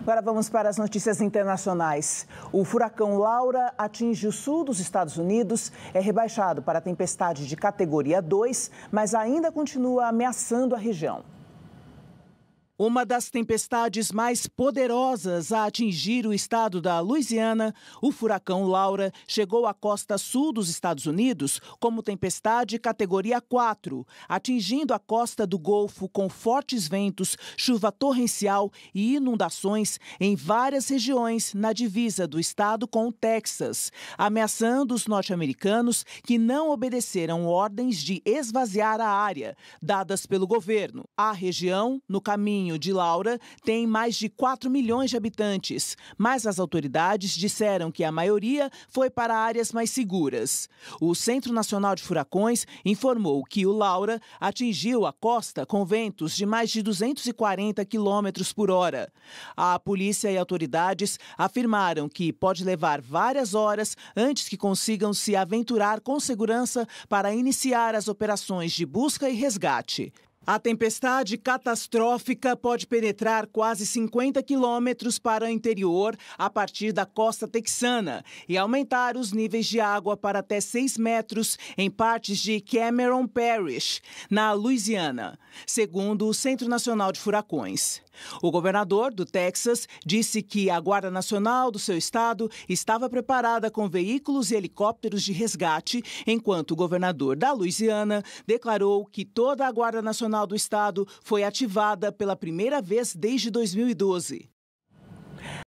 Agora vamos para as notícias internacionais. O furacão Laura atinge o sul dos Estados Unidos, é rebaixado para tempestade de categoria 2, mas ainda continua ameaçando a região. Uma das tempestades mais poderosas a atingir o estado da Louisiana, o furacão Laura chegou à costa sul dos Estados Unidos como tempestade categoria 4, atingindo a costa do Golfo com fortes ventos, chuva torrencial e inundações em várias regiões na divisa do estado com o Texas, ameaçando os norte-americanos que não obedeceram ordens de esvaziar a área dadas pelo governo. A região, no caminho Condomínio de Laura tem mais de 4 milhões de habitantes, mas as autoridades disseram que a maioria foi para áreas mais seguras. O Centro Nacional de Furacões informou que o Laura atingiu a costa com ventos de mais de 240 quilômetros por hora. A polícia e autoridades afirmaram que pode levar várias horas antes que consigam se aventurar com segurança para iniciar as operações de busca e resgate. A tempestade catastrófica pode penetrar quase 50 quilômetros para o interior a partir da costa texana e aumentar os níveis de água para até 6 metros em partes de Cameron Parish, na Louisiana, segundo o Centro Nacional de Furacões. O governador do Texas disse que a Guarda Nacional do seu estado estava preparada com veículos e helicópteros de resgate, enquanto o governador da Louisiana declarou que toda a Guarda Nacional do Estado foi ativada pela primeira vez desde 2012.